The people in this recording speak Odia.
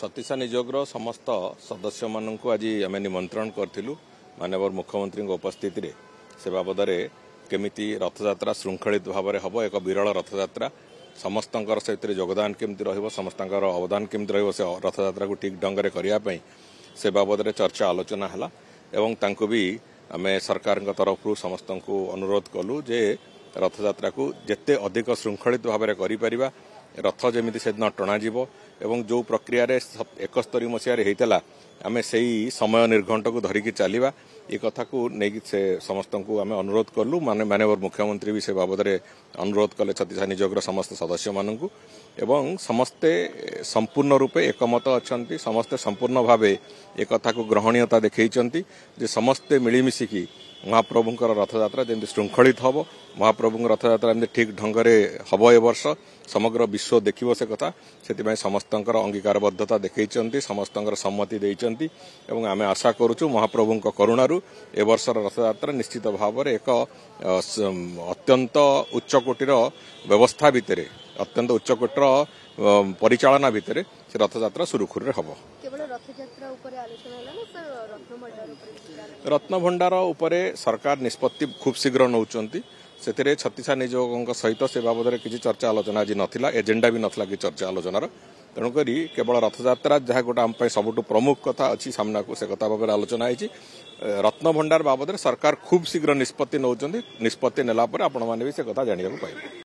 ସତୀଶା ନିଯୋଗର ସମସ୍ତ ସଦସ୍ୟମାନଙ୍କୁ ଆଜି ଆମେ ନିମନ୍ତ୍ରଣ କରିଥିଲୁ ମାନ୍ୟବର ମୁଖ୍ୟମନ୍ତ୍ରୀଙ୍କ ଉପସ୍ଥିତିରେ ସେ ବାବଦରେ କେମିତି ରଥଯାତ୍ରା ଶୃଙ୍ଖଳିତ ଭାବରେ ହେବ ଏକ ବିରଳ ରଥଯାତ୍ରା ସମସ୍ତଙ୍କର ସେଥିରେ ଯୋଗଦାନ କେମିତି ରହିବ ସମସ୍ତଙ୍କର ଅବଦାନ କେମିତି ରହିବ ସେ ରଥଯାତ୍ରାକୁ ଠିକ୍ ଢଙ୍ଗରେ କରିବା ପାଇଁ ସେ ବାବଦରେ ଚର୍ଚ୍ଚା ଆଲୋଚନା ହେଲା ଏବଂ ତାଙ୍କୁ ବି ଆମେ ସରକାରଙ୍କ ତରଫରୁ ସମସ୍ତଙ୍କୁ ଅନୁରୋଧ କଲୁ ଯେ ରଥଯାତ୍ରାକୁ ଯେତେ ଅଧିକ ଶୃଙ୍ଖଳିତ ଭାବରେ କରିପାରିବା ରଥ ଯେମିତି ସେଦିନ ଟଣାଯିବ ଏବଂ ଯେଉଁ ପ୍ରକ୍ରିୟାରେ ଏକସ୍ତରୀ ମସିହାରେ ହୋଇଥିଲା ଆମେ ସେହି ସମୟ ନିର୍ଘଣ୍ଟକୁ ଧରିକି ଚାଲିବା ଏ କଥାକୁ ନେଇକି ସେ ସମସ୍ତଙ୍କୁ ଆମେ ଅନୁରୋଧ କଲୁ ମାନେ ମାନ୍ୟବର ମୁଖ୍ୟମନ୍ତ୍ରୀ ବି ସେ ବାବଦରେ ଅନୁରୋଧ କଲେ ଛତିଶା ନିଯୋଗର ସମସ୍ତ ସଦସ୍ୟମାନଙ୍କୁ ଏବଂ ସମସ୍ତେ ସମ୍ପୂର୍ଣ୍ଣ ରୂପେ ଏକମତ ଅଛନ୍ତି ସମସ୍ତେ ସମ୍ପୂର୍ଣ୍ଣ ଭାବେ ଏ କଥାକୁ ଗ୍ରହଣୀୟତା ଦେଖାଇଛନ୍ତି ଯେ ସମସ୍ତେ ମିଳିମିଶିକି ମହାପ୍ରଭୁଙ୍କର ରଥଯାତ୍ରା ଯେମିତି ଶୃଙ୍ଖଳିତ ହେବ ମହାପ୍ରଭୁଙ୍କ ରଥଯାତ୍ରା ଯେମିତି ଠିକ୍ ଢଙ୍ଗରେ ହେବ ଏ ବର୍ଷ ସମଗ୍ର ବିଶ୍ୱ ଦେଖିବ ସେ କଥା ସେଥିପାଇଁ ସମସ୍ତଙ୍କର ଅଙ୍ଗୀକାରବଦ୍ଧତା ଦେଖାଇଛନ୍ତି ସମସ୍ତଙ୍କର ସମ୍ମତି ଦେଇଛନ୍ତି ଏବଂ ଆମେ ଆଶା କରୁଛୁ ମହାପ୍ରଭୁଙ୍କ କରୁଣାରୁ ଏ ବର୍ଷର ରଥଯାତ୍ରା ନିଶ୍ଚିତ ଭାବରେ ଏକ ଅତ୍ୟନ୍ତ ଉଚ୍ଚକୋଟୀର ବ୍ୟବସ୍ଥା ଭିତରେ ଅତ୍ୟନ୍ତ ଉଚ୍ଚକୋଟୀର ପରିଚାଳନା ଭିତରେ ସେ ରଥଯାତ୍ରା ସୁରୁଖୁରୁରେ ହେବ କେବଳ ରଥଯାତ୍ରା ରତ୍ନଭଣ୍ଡାର ଉପରେ ସରକାର ନିଷ୍ପତ୍ତି ଖୁବ୍ ଶୀଘ୍ର ନେଉଛନ୍ତି ସେଥିରେ ଛତିଶା ନିଯୋଗଙ୍କ ସହିତ ସେ ବାବଦରେ କିଛି ଚର୍ଚ୍ଚା ଆଲୋଚନା ଆଜି ନଥିଲା ଏଜେଣ୍ଡା ବି ନଥିଲା କି ଚର୍ଚ୍ଚା ଆଲୋଚନାର ତେଣୁକରି କେବଳ ରଥଯାତ୍ରା ଯାହା ଗୋଟେ ଆମ ପାଇଁ ସବୁଠୁ ପ୍ରମୁଖ କଥା ଅଛି ସାମ୍ନାକୁ ସେ କଥା ଭାବରେ ଆଲୋଚନା ହେଇଛି ରତ୍ନଭଣ୍ଡାର ବାବଦରେ ସରକାର ଖୁବ୍ ଶୀଘ୍ର ନିଷ୍ପତ୍ତି ନେଉଛନ୍ତି ନିଷ୍ପତ୍ତି ନେଲା ପରେ ଆପଣମାନେ ବି ସେ କଥା ଜାଣିବାକୁ ପାଇବେ